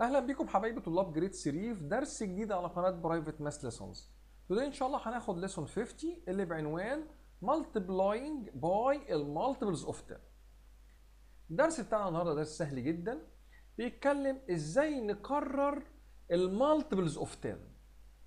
اهلا بيكم حبايبي طلاب جريد 3 في درس جديد على قناه برايفت ماس ليسونز توداي ان شاء الله هناخد ليسون 50 اللي بعنوان by the المالتيبلز اوف 10 الدرس بتاعنا النهارده درس سهل جدا بيتكلم ازاي نكرر المالتيبلز اوف 10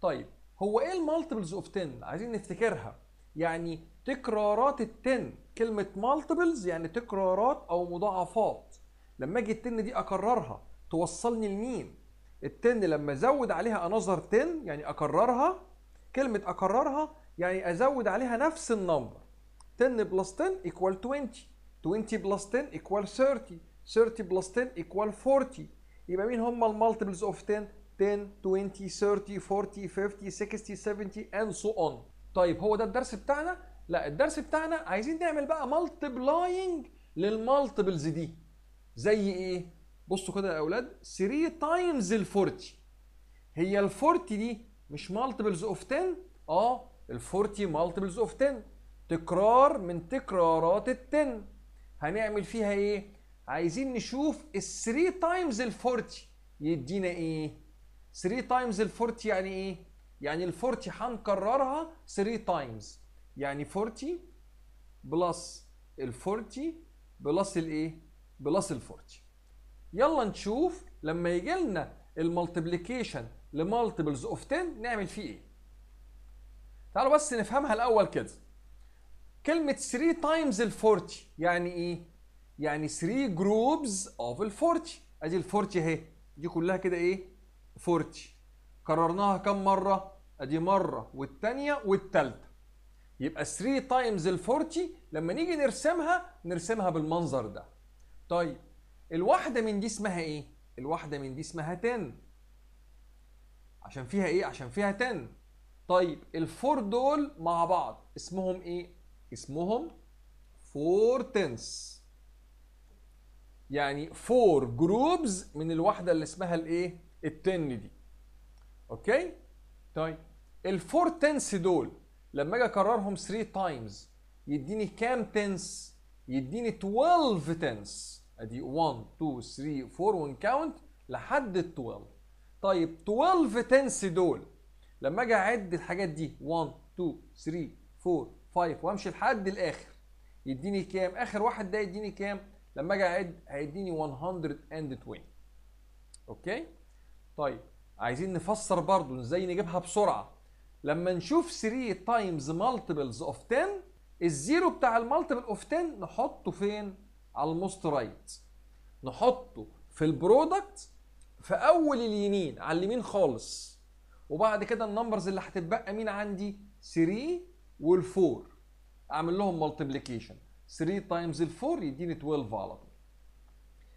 طيب هو ايه المالتيبلز اوف 10 عايزين نفتكرها يعني تكرارات ال10 كلمه مالتيبلز يعني تكرارات او مضاعفات لما اجي ال10 دي اكررها توصلني لمين التن لما ازود عليها انظر تن يعني اكررها كلمه اكررها يعني ازود عليها نفس النمبر 10 بلس 10 ايكوال 20 20 بلس 10 ايكوال 30 30 بلس 10 ايكوال 40 يبقى مين هم المالتيبلز اوف 10 10 20 30 40 50 60 70 اند سو اون طيب هو ده الدرس بتاعنا لا الدرس بتاعنا عايزين نعمل بقى مالتيبلاينج للمالتيبلز دي زي ايه بصوا كده يا اولاد 3 تايمز ال 40 هي ال 40 دي مش مالتيبلز اوف 10 اه ال 40 مالتيبلز اوف 10 تكرار من تكرارات ال 10 هنعمل فيها ايه عايزين نشوف ال 3 تايمز ال 40 يدينا ايه 3 تايمز ال 40 يعني ايه يعني ال 40 هنكررها 3 تايمز يعني 40 بلس ال 40 بلس الايه بلس ال 40 إيه؟ يلا نشوف لما يجي لنا المالتيبليكيشن لمالتيبلز اوف 10 نعمل فيه ايه تعالوا بس نفهمها الاول كده كلمه 3 تايمز ال 40 يعني ايه يعني 3 جروبز اوف ال 40 ادي ال 40 اهي دي كلها كده ايه 40 كررناها كم مره ادي مره والثانيه والثالثه يبقى 3 تايمز ال 40 لما نيجي نرسمها نرسمها بالمنظر ده طيب الواحده من دي اسمها ايه الواحده من دي اسمها 10 عشان فيها ايه عشان فيها 10 طيب الفور دول مع بعض اسمهم ايه اسمهم فور تنس يعني فور جروبز من الواحده اللي اسمها الايه التن دي اوكي طيب الفور تنس دول لما اجي اكررهم 3 تايمز يديني كام تنس يديني 12 تنس ادي 1 2 3 4 كاونت لحد ال 12 طيب 12 تنس دول لما اجي اعد الحاجات دي 1 2 3 4 5 وامشي لحد الاخر يديني كام اخر واحد ده يديني كام لما اجي اعد هيديني 120 اوكي طيب عايزين نفسر برضو ازاي نجيبها بسرعه لما نشوف 3 تايمز مالتيبلز اوف 10 الزيرو بتاع المالتيبل اوف 10 نحطه فين على الموست رايت نحطه في البرودكت في اول اليمين على اليمين خالص وبعد كده النمبرز اللي هتتبقى مين عندي 3 وال4 اعمل لهم ملتبليكيشن 3 تايمز ال4 يديني 12 على طول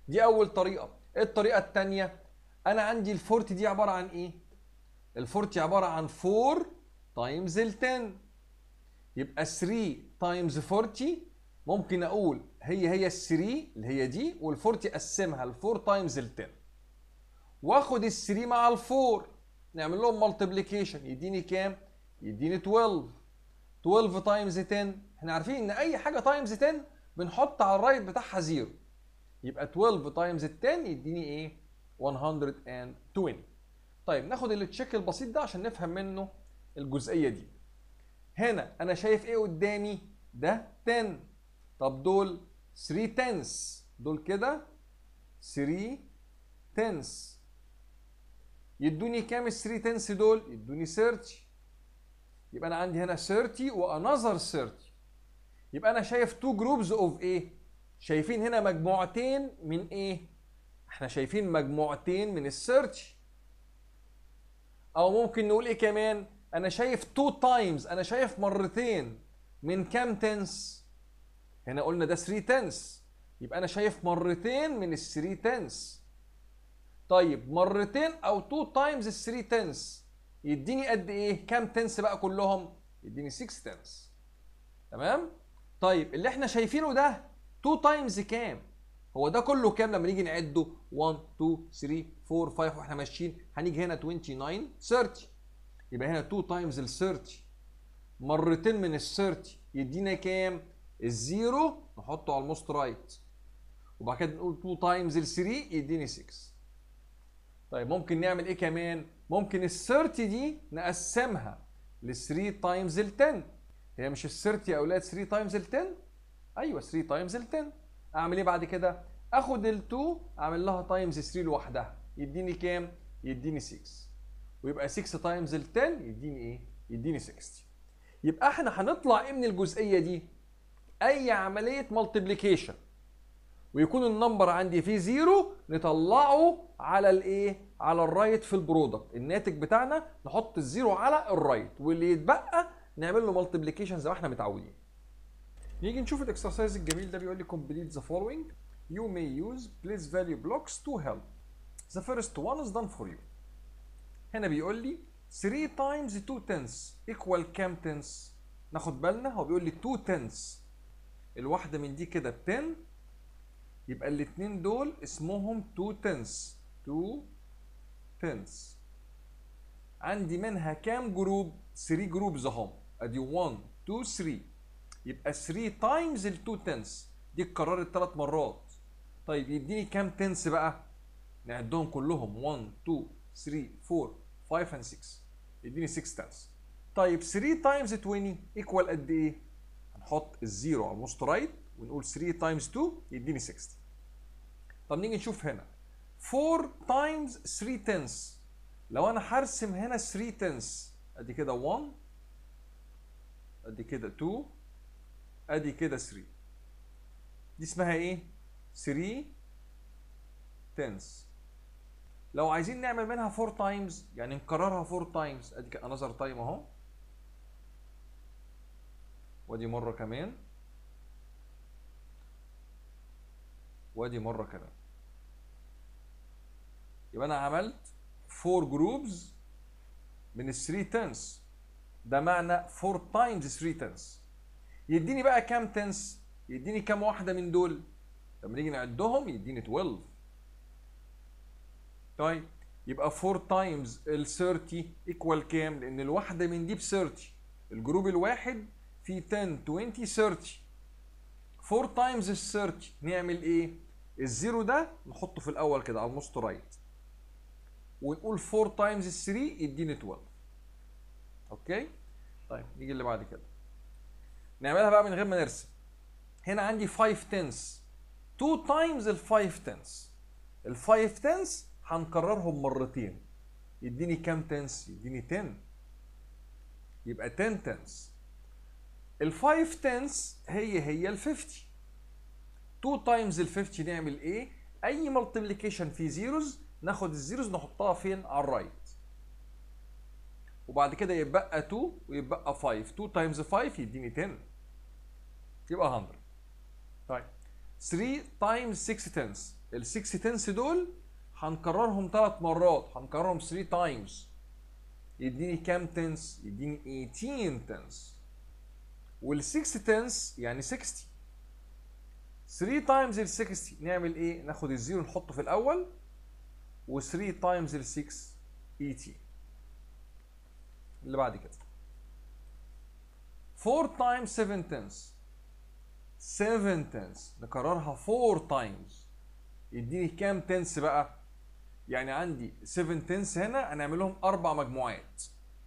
دي اول طريقه الطريقه الثانيه انا عندي ال40 دي عباره عن ايه ال40 عباره عن 4 تايمز ال10 يبقى 3 تايمز 40 ممكن اقول هي هي ال3 اللي هي دي وال4 تقسمها ال 4 تايمز ال10 واخد ال3 مع ال4 نعمل لهم ملتبليكيشن يديني كام يديني 12 12 تايمز 10 احنا عارفين ان اي حاجه تايمز 10 بنحط على الرايت بتاعها زيرو يبقى 12 تايمز 10 يديني ايه 120 طيب ناخد التشيك البسيط ده عشان نفهم منه الجزئيه دي هنا انا شايف ايه قدامي ده 10 طب دول 3 تنس دول كده 3 تنس يدوني كام ال 3 تنس دول يدوني 30 يبقى انا عندي هنا 30 وانذر 30 يبقى انا شايف 2 جروبز اوف ايه شايفين هنا مجموعتين من ايه احنا شايفين مجموعتين من 30 او ممكن نقول ايه كمان انا شايف 2 تايمز انا شايف مرتين من كام تنس هنا قلنا ده 3 تنس يبقى انا شايف مرتين من ال 3 تنس طيب مرتين او 2 تايمز ال 3 تنس يديني قد ايه كام تنس بقى كلهم يديني 6 تنس تمام طيب اللي احنا شايفينه ده 2 تايمز كام هو ده كله كام لما نيجي نعده 1 2 3 4 5 واحنا ماشيين هنيجي هنا 29 30 يبقى هنا 2 تايمز ال 30 مرتين من ال 30 يدينا كام الزيرو نحطه على الموست رايت وبعد كده نقول 2 تايمز ال 3 يديني 6 طيب ممكن نعمل ايه كمان ممكن ال 30 دي نقسمها ل 3 تايمز ال 10 هي مش ال 30 يا اولاد 3 تايمز ال 10 ايوه 3 تايمز ال 10 اعمل ايه بعد كده اخد ال 2 اعمل لها تايمز 3 لوحدها يديني كام يديني 6 ويبقى 6 تايمز ال 10 يديني ايه يديني 60 يبقى احنا هنطلع ايه من الجزئيه دي اي عمليه مالتيبليكيشن ويكون النمبر عندي فيه زيرو نطلعه على الايه على الرايت في البرودكت الناتج بتاعنا نحط الزيرو على الرايت واللي يتبقى نعمل له مالتيبليكيشن زي ما احنا متعودين نيجي نشوف الاكسرسايز الجميل ده بيقول لي complete the following you may use place value blocks to help the first one is done for you هنا بيقول لي 3 times 2 tenths ايكوال كام tenths ناخد بالنا هو بيقول لي 2 tenths الواحده من دي كده بتن يبقى الاثنين دول اسمهم تو تنس تو تنس عندي منها كام جروب 3 جروبز اهم ادي 1 2 3 يبقى 3 تايمز ال 2 تنس دي اتكررت ثلاث مرات طيب يديني كام تنس بقى نعدهم كلهم 1 2 3 4 5 and 6 يديني 6 تنس طيب 3 تايمز 20 ايكوال قد ايه نحط الزيرو على الموست رايت ونقول 3 تايمز 2 يديني 60 طب نيجي نشوف هنا 4 تايمز 3 تنس لو انا هرسم هنا 3 تنس ادي كده 1 ادي كده 2 ادي كده 3 دي اسمها ايه 3 تنس لو عايزين نعمل منها 4 تايمز يعني نكررها 4 تايمز ادي انذر تايم اهو وادي مرة كمان وادي مرة كمان يبقى انا عملت 4 جروبز من 3 تنس ده معنى 4 تايمز 3 تنس يديني بقى كام تنس يديني كام واحدة من دول لما نيجي نعدهم يديني 12 طيب يبقى 4 تايمز ال 30 ايكوال كام لان الواحدة من دي ب 30 الجروب الواحد في 10 20 30 4 تايمز ال 30 نعمل ايه؟ الزيرو ده نحطه في الاول كده على النص رايت ونقول 4 تايمز 3 يديني 12 اوكي؟ طيب نيجي اللي بعد كده نعملها بقى من غير ما نرسم هنا عندي 5 تنس 2 تايمز ال 5 تنس ال 5 تنس هنكررهم مرتين يديني كام تنس؟ يديني 10 يبقى 10 تنس الفايف تنس هي هي ال 50 2 تايمز ال 50 نعمل ايه؟ اي ملتبليكيشن فيه زيروز ناخد الزيروز نحطها فين؟ على الرايت وبعد كده يتبقى 2 ويتبقى 5 2 تايمز 5 يديني 10 يبقى 100 طيب 3 تايمز 6 تنس ال 6 تنس دول هنكررهم ثلاث مرات هنكررهم 3 تايمز يديني كام تنس؟ يديني 18 تنس وال 6 تنس يعني 60 3 تايمز ال 60 نعمل ايه؟ ناخد الزيرو نحطه في الاول و 3 تايمز ال 6 80 e اللي بعد كده 4 تايمز 7 تنس 7 تنس نكررها 4 تايمز يديني كام تنس بقى؟ يعني عندي 7 تنس هنا هنعملهم اربع مجموعات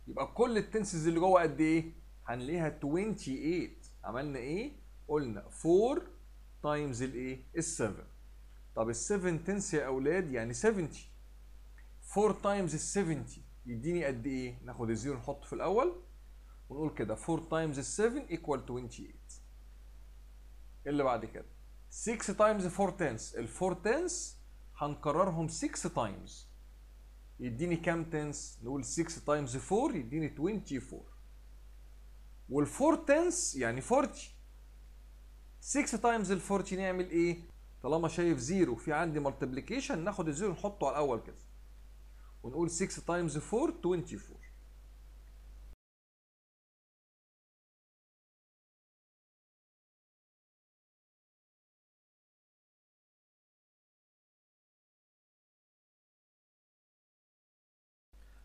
يبقى كل التنسز اللي جوه قد ايه؟ هنلاقيها 28 عملنا ايه؟ قلنا 4 تايمز الايه؟ ال7 طب ال7 تنس يا اولاد يعني 70 4 تايمز ال70 يديني قد ايه؟ ناخد الزيرو نحطه في الاول ونقول كده 4 تايمز ال7 ايكوال 28 اللي بعد كده 6 تايمز 4 تنس ال 4 تنس هنكررهم 6 تايمز يديني كام تنس؟ نقول 6 تايمز 4 يديني 24 وال 4 تنس يعني 40 6 تايمز ال 40 نعمل ايه؟ طالما شايف زيرو في عندي مالتيبليكيشن ناخد الزيرو نحطه على الاول كده ونقول 6 تايمز 4 24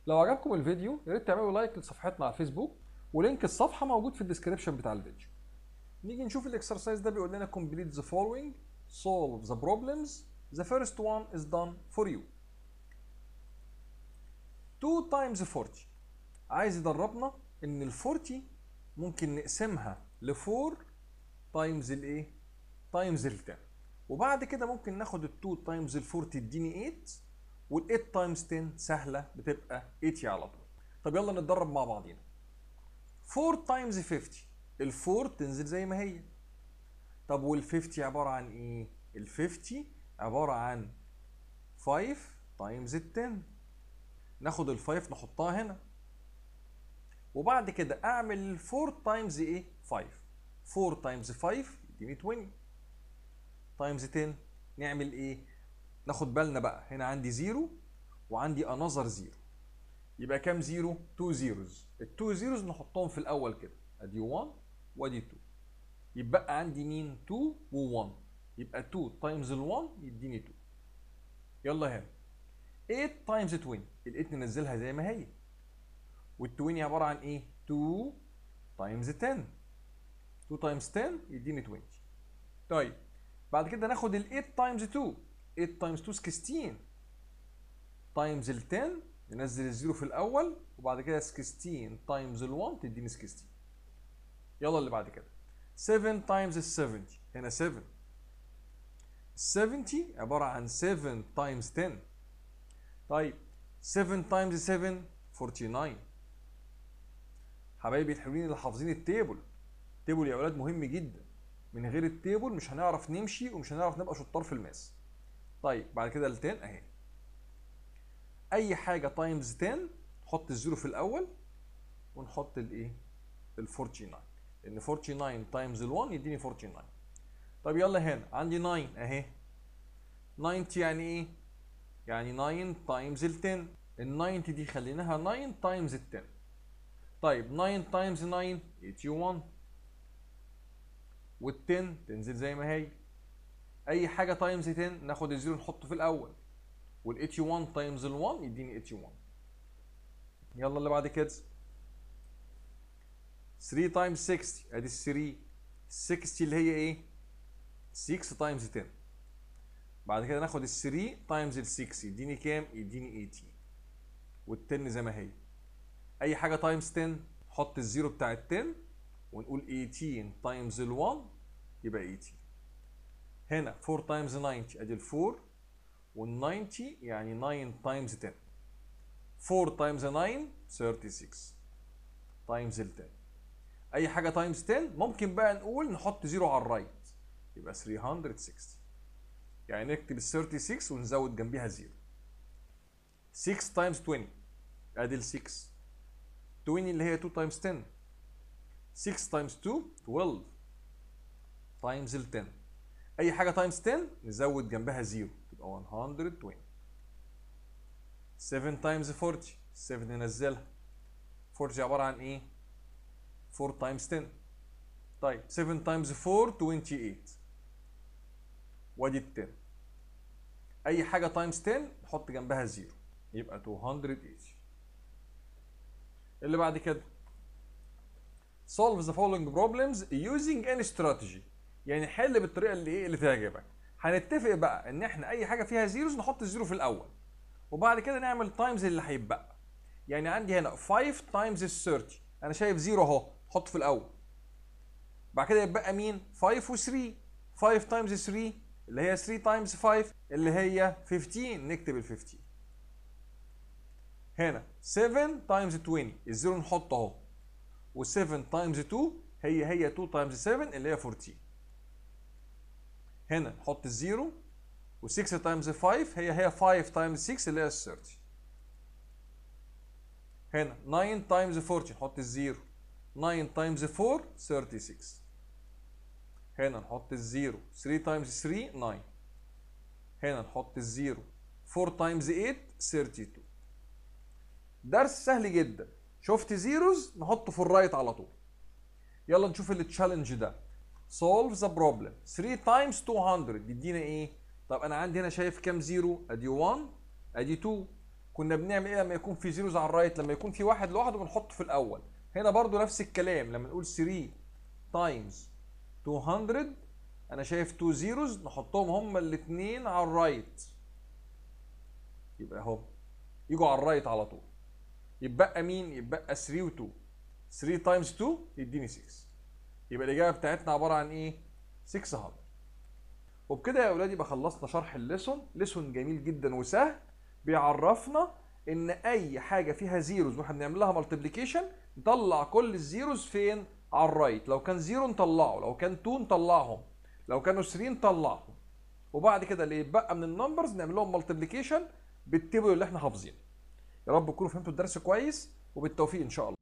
لو عجبكم الفيديو يا ريت تعملوا لايك لصفحتنا على الفيسبوك ولينك الصفحه موجود في الديسكربشن بتاع الفيديو نيجي نشوف الاكسرسايز ده بيقول لنا complete the following solve the problems the first one is done for you 2 times 40 عايز يدربنا ان ال 40 ممكن نقسمها ل 4 تايمز الايه تايمز ال 10 إيه؟ وبعد كده ممكن ناخد ال 2 تايمز ال 40 تديني 8 وال 8 تايمز 10 سهله بتبقى 80 على طول طب يلا نتدرب مع بعضينا 4 تايمز 50 ال 4 تنزل زي ما هي طب وال 50 عباره عن ايه ال 50 عباره عن 5 تايمز 10 ناخد ال 5 نحطها هنا وبعد كده اعمل 4 تايمز ايه 5 4 تايمز 5 يديني 20 تايمز 10 نعمل ايه ناخد بالنا بقى هنا عندي 0 وعندي انذر 0 يبقى كام زيرو؟ 2 زيروز التو زيروز نحطهم في الاول كده ادي 1 وادي 2 يبقى عندي مين 2 و1 يبقى 2 تايمز ال1 يديني 2 يلا هنا 8 تايمز 20 ال8 ننزلها زي ما هي وال20 عباره عن ايه 2 تايمز 10 2 تايمز 10 يديني 20 طيب بعد كده ناخد ال8 تايمز 2 8 تايمز 2 16 تايمز ال 10 ننزل الزيرو في الاول وبعد كده 16 تايمز ال1 تديني 16 يلا اللي بعد كده 7 تايمز ال 70 هنا 7 70 عباره عن 7 تايمز 10 طيب 7 تايمز 7 49 حبايبي الحلوين اللي حافظين التيبل التيبل يا اولاد مهم جدا من غير التيبل مش هنعرف نمشي ومش هنعرف نبقى شطار في الماس طيب بعد كده ال 10 اهي اي حاجه تايمز 10 نحط الزيرو في الاول ونحط الايه ال 49 لان 49 تايمز ال1 يديني 49 طب يلا هنا عندي 9 اهي 90 يعني ايه يعني 9 تايمز ال 10 ال 90 دي خليناها 9 تايمز ال 10 طيب 9 تايمز 9 81 وال 10 تنزل زي ما هي اي حاجه تايمز 10 ناخد الزيرو نحطه في الاول وال 81 تايمز ال 1 يديني 81 يلا اللي بعد كده 3 تايمز 60 ادي 3 60 اللي هي ايه 6 تايمز 10 بعد كده ناخد ال 3 تايمز ال 6 يديني كام يديني 18 وال10 زي ما هي اي حاجه تايمز 10 حط الزيرو بتاع ال 10 ونقول 18 تايمز ال 1 يبقى 18 هنا 4 تايمز 90 ادي ال 4 وال90 يعني 9 تايمز 10 4 تايمز 9 36 تايمز ال 10 اي حاجه تايمز 10 ممكن بقى نقول نحط زيرو على الرايت يبقى 360 يعني نكتب ال 36 ونزود جنبيها زيرو 6 تايمز 20 ادي ال 6 20 اللي هي 2 تايمز 10 6 تايمز 2 12 تايمز ال 10 اي حاجه تايمز 10 نزود جنبها زيرو يبقى 120 7 تايمز 40 7 ننزلها 40 عباره عن ايه 4 تايمز 10 طيب 7 تايمز 4 28 وادي ال 10 اي حاجه تايمز 10 نحط جنبها زيرو يبقى 280 اللي بعد كده solve the following problems using any strategy يعني حل بالطريقه اللي ايه اللي تعجبك هنتفق بقى ان احنا اي حاجه فيها زيروز نحط الزيرو في الاول وبعد كده نعمل تايمز اللي هيتبقى يعني عندي هنا 5 تايمز ال 30 انا شايف زيرو اهو حطه في الاول بعد كده يتبقى مين 5 و3 5 تايمز 3 اللي هي 3 تايمز 5 اللي هي 15 نكتب ال 15 هنا 7 تايمز 20 الزيرو نحطه اهو و7 تايمز 2 هي هي 2 تايمز 7 اللي هي 14 هنا حط الزيرو و6 تايمز 5 هي هي 5 تايمز 6 اللي هي 30 هنا 9 تايمز 40 نحط الزيرو 9 تايمز 4 36 هنا نحط الزيرو 3 تايمز 3 9 هنا نحط الزيرو 4 تايمز 8 32 درس سهل جدا شفت زيروز نحطه في الرايت على طول يلا نشوف التشالنج ده solve the problem 3 times 200 بيدينا ايه طب انا عندي هنا شايف كام زيرو ادي 1 ادي 2 كنا بنعمل ايه لما يكون في زيروز على الرايت لما يكون في واحد لوحده بنحطه في الاول هنا برضو نفس الكلام لما نقول 3 times 200 انا شايف 2 زيروز نحطهم هما الاثنين على الرايت يبقى اهو يجوا على الرايت على طول يبقى مين يبقى 3 و2 3 times 2 يديني 6 يبقى الاجابه بتاعتنا عباره عن ايه 600 وبكده يا اولاد يبقى خلصنا شرح الليسون ليسون جميل جدا وسهل بيعرفنا ان اي حاجه فيها زيروز واحنا بنعمل لها ملتبليكيشن نطلع كل الزيروز فين على الرايت لو كان زيرو نطلعه لو كان 2 نطلعهم لو كانوا 3 نطلعهم وبعد كده اللي يتبقى من النمبرز نعمل لهم ملتبليكيشن بالتيبل اللي احنا حافظينه يا رب تكونوا فهمتوا الدرس كويس وبالتوفيق ان شاء الله